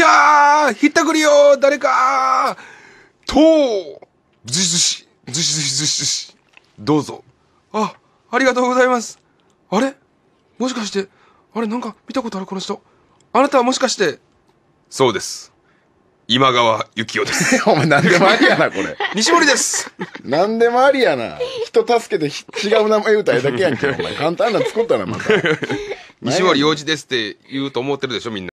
キャーひったくりよ誰かとーずしずし、ずしずしずしずし。どうぞ。あ、ありがとうございます。あれもしかして、あれなんか見たことあるこの人。あなたはもしかして。そうです。今川幸雄です。お前何でもありやな、これ。西森です。何でもありやな。人助けて違う名前言うたらだけやんけ、お前。簡単な作ったな、また。西森洋二ですって言うと思ってるでしょ、みんな。